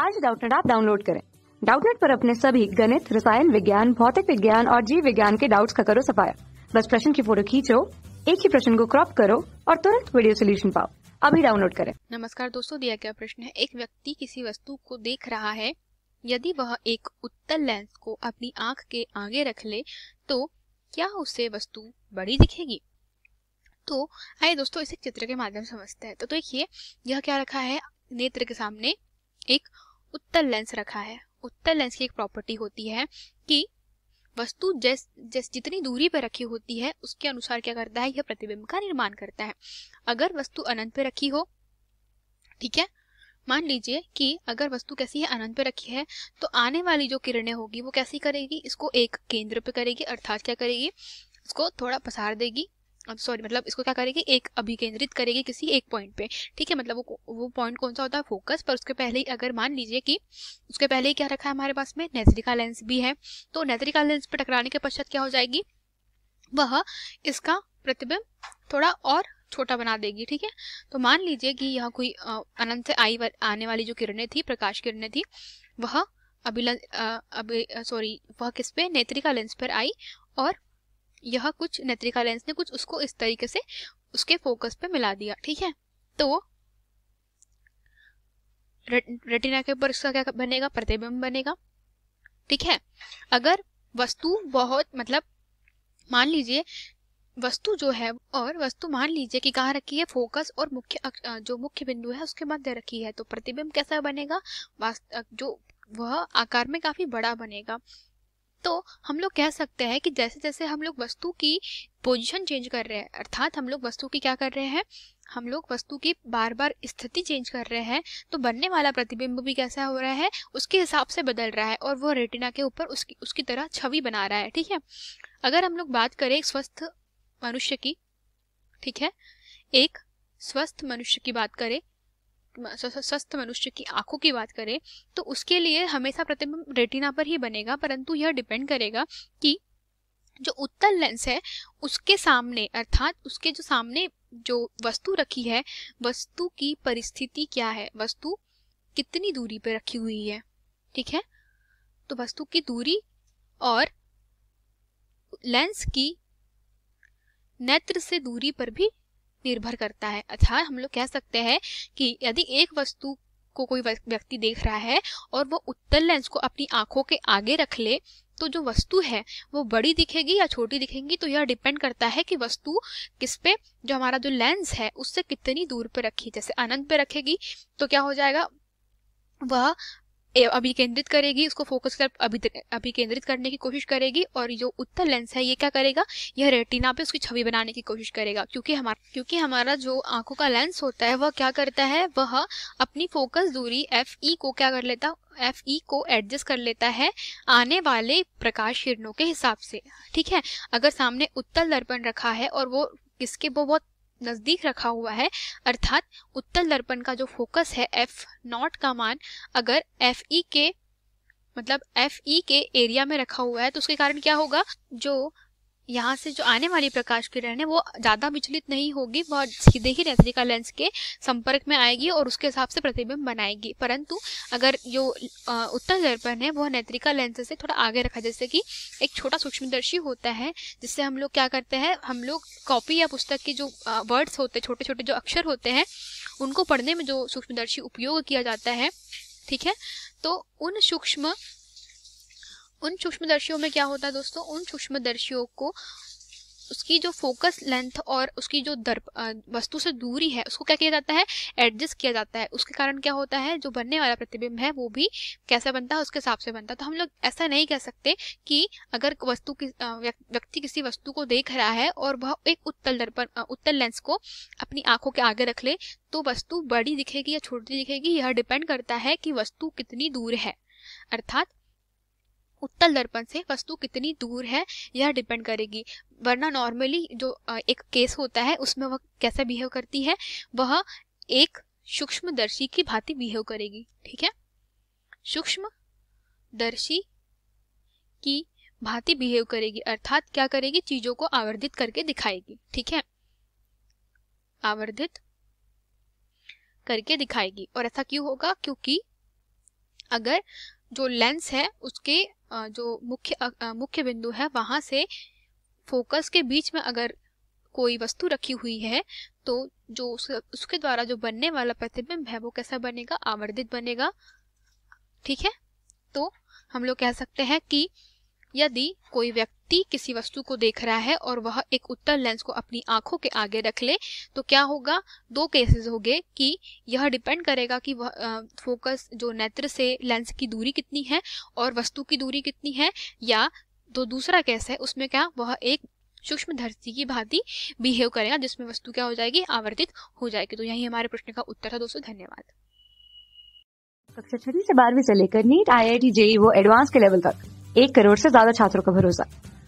आज डाउटनेट आप डाउनलोड करें डाउटनेट पर अपने सभी गणित रसायन विज्ञान भौतिक विज्ञान और जीव विज्ञान के डाउट्स का करो सफाया बस प्रश्न की फोटो खींचो एक ही प्रश्न को क्रॉप करो और तुरंत वीडियो सोल्यूशन पाओ अभी डाउनलोड करें नमस्कार दोस्तों दिया गया प्रश्न है एक व्यक्ति किसी वस्तु को देख रहा है यदि वह एक उत्तल लेंस को अपनी आंख के आगे रख ले तो क्या उससे वस्तु बड़ी दिखेगी तो आइए दोस्तों इसे चित्र के माध्यम से समझते हैं तो देखिए तो यह क्या रखा है नेत्र के सामने एक उत्तल लेंस रखा है उत्तल लेंस की एक प्रॉपर्टी होती है कि वस्तु जैस जैस जितनी दूरी पर रखी होती है उसके अनुसार क्या करता है यह प्रतिबिंब का निर्माण करता है अगर वस्तु अनंत पे रखी हो ठीक है मान लीजिए कि अगर वस्तु कैसी है अनंत पे रखी है तो आने वाली जो किरणें होगी वो कैसी करेगी इसको एक केंद्र पे करेगी अर्थात क्या करेगी इसको थोड़ा पसार देगी सॉरी मतलब इसको क्या करेगी एक अभिकेंद्रित करेगी किसी एक पॉइंट पे ठीक है मतलब वो वो पॉइंट कौन सा होता है फोकस पर उसके पहले ही अगर मान लीजिए कि उसके पहले ही क्या रखा है हमारे पास में नेजरिका लेंस भी है तो नेजरिका लेंस पर टकराने के पश्चात क्या हो जाएगी वह इसका प्रतिबिंब थोड़ा और छोटा बना देगी ठीक है तो मान लीजिए कि यह कोई अनंत से आई आने वाली जो किरणें थी प्रकाश किरणें थी वह अभिल अभी सॉरी वह किस पे नेत्रिका लेंस पर आई और यह कुछ नेत्रिका लेंस ने कुछ उसको इस तरीके से उसके फोकस पे मिला दिया ठीक है तो रेटिना के ऊपर इसका क्या बनेगा प्रतिबिंब बनेगा ठीक है अगर वस्तु बहुत मतलब मान लीजिए वस्तु जो है और वस्तु मान लीजिए कि कहाँ रखी है फोकस और मुख्य जो मुख्य बिंदु है उसके मध्य रखी है तो प्रतिबिंब कैसा बनेगा जो वह आकार में काफी बड़ा बनेगा तो हम लोग कह सकते हैं कि जैसे जैसे हम लोग वस्तु की पोजीशन चेंज कर रहे हैं अर्थात हम लोग वस्तु की क्या कर रहे हैं हम लोग वस्तु की बार बार स्थिति चेंज कर रहे हैं तो बनने वाला प्रतिबिंब भी कैसा हो रहा है उसके हिसाब से बदल रहा है और वो रेटिना के ऊपर उसकी उसकी तरह छवि बना रहा है ठीक है अगर हम लोग बात करें एक स्वस्थ मनुष्य की ठीक है एक स्वस्थ मनुष्य की बात करें स्वस्थ मनुष्य की आंखों की बात करें तो उसके लिए हमेशा प्रतिबिंब रेटिना पर ही बनेगा परंतु यह डिपेंड करेगा कि जो उत्तल लेंस है उसके सामने अर्थात उसके जो सामने जो वस्तु रखी है वस्तु की परिस्थिति क्या है वस्तु कितनी दूरी पर रखी हुई है ठीक है तो वस्तु की दूरी और लेंस की नेत्र से दूरी पर भी निर्भर करता है अर्थात हम लोग कह सकते हैं कि यदि एक वस्तु को कोई व्यक्ति देख रहा है और वो उत्तर लेंस को अपनी आंखों के आगे रख ले तो जो वस्तु है वो बड़ी दिखेगी या छोटी दिखेगी तो यह डिपेंड करता है कि वस्तु किस पे जो हमारा जो लेंस है उससे कितनी दूर पे रखी जैसे अनंत पे रखेगी तो क्या हो जाएगा वह अभी केंद्रित करेगी उसको फोकस कर अभी अभी केंद्रित करने की कोशिश करेगी और जो उत्तर लेंस है ये क्या करेगा यह रेटिना पे उसकी छवि बनाने की कोशिश करेगा क्योंकि हमारा क्योंकि हमारा जो आंखों का लेंस होता है वह क्या करता है वह अपनी फोकस दूरी एफ ई को क्या कर लेता एफ ई को एडजस्ट कर लेता है आने वाले प्रकाश किरणों के हिसाब से ठीक है अगर सामने उत्तल दर्पण रखा है और वो किसके वो बहुत नज़दीक रखा हुआ है अर्थात उत्तल दर्पण का जो फोकस है एफ नॉट का मान अगर एफ ई के मतलब एफ ई के एरिया में रखा हुआ है तो उसके कारण क्या होगा जो यहाँ से जो आने वाली प्रकाश किरण है वो ज़्यादा विचलित नहीं होगी वह सीधे ही नेत्रिका लेंस के संपर्क में आएगी और उसके हिसाब से प्रतिबिंब बनाएगी परंतु अगर जो उत्तर दर्पण है वह नेत्रिका लेंस से थोड़ा आगे रखा जैसे कि एक छोटा सूक्ष्मदर्शी होता है जिससे हम लोग क्या करते हैं हम लोग कॉपी या पुस्तक के जो वर्ड्स होते हैं छोटे छोटे जो अक्षर होते हैं उनको पढ़ने में जो सूक्ष्मदर्शी उपयोग किया जाता है ठीक है तो उन सूक्ष्म उन सूक्ष्मदर्शियों में क्या होता है दोस्तों उन सूक्ष्मदर्शियों को उसकी जो फोकस लेंथ और उसकी जो दर्प वस्तु से दूरी है उसको क्या किया जाता है एडजस्ट किया जाता है उसके कारण क्या होता है जो बनने वाला प्रतिबिंब है वो भी कैसा बनता है उसके हिसाब से बनता है तो हम लोग ऐसा नहीं कह सकते कि अगर वस्तु की व्यक्ति किसी वस्तु को देख रहा है और वह एक उत्तल दर्पण उत्तल लेंस को अपनी आंखों के आगे रख ले तो वस्तु बड़ी दिखेगी या छोटी दिखेगी यह डिपेंड करता है कि वस्तु कितनी दूर है अर्थात उत्तल दर्पण से वस्तु कितनी दूर है यह डिपेंड करेगी वरना नॉर्मली जो एक केस होता है उसमें वह कैसा बिहेव करती है वह एक सूक्ष्मदर्शी की भांति बिहेव करेगी ठीक है सूक्ष्म दर्शी की भांति बिहेव करेगी अर्थात क्या करेगी चीजों को आवर्धित करके दिखाएगी ठीक है आवर्धित करके दिखाएगी और ऐसा क्यों होगा क्योंकि अगर जो लेंस है उसके जो मुख्य मुख्य बिंदु है वहाँ से फोकस के बीच में अगर कोई वस्तु रखी हुई है तो जो उसके द्वारा जो बनने वाला प्रतिबिंब है वो कैसा बनेगा आवर्धित बनेगा ठीक है तो हम लोग कह सकते हैं कि यदि कोई व्यक्ति व्यक्ति किसी वस्तु को देख रहा है और वह एक उत्तल लेंस को अपनी आंखों के आगे रख ले तो क्या होगा दो केसेस हो गए कि यह डिपेंड करेगा कि वह फोकस जो नेत्र से लेंस की दूरी कितनी है और वस्तु की दूरी कितनी है या तो दूसरा केस है उसमें क्या वह एक सूक्ष्म धरती की भांति बिहेव करेगा जिसमें वस्तु क्या हो जाएगी आवर्तित हो जाएगी तो यही हमारे प्रश्न का उत्तर था दोस्तों धन्यवाद कक्षा छठी से बारहवीं से लेकर NEET I I T JEE वो एडवांस के लेवल तक एक करोड़ से ज्यादा छात्रों का भरोसा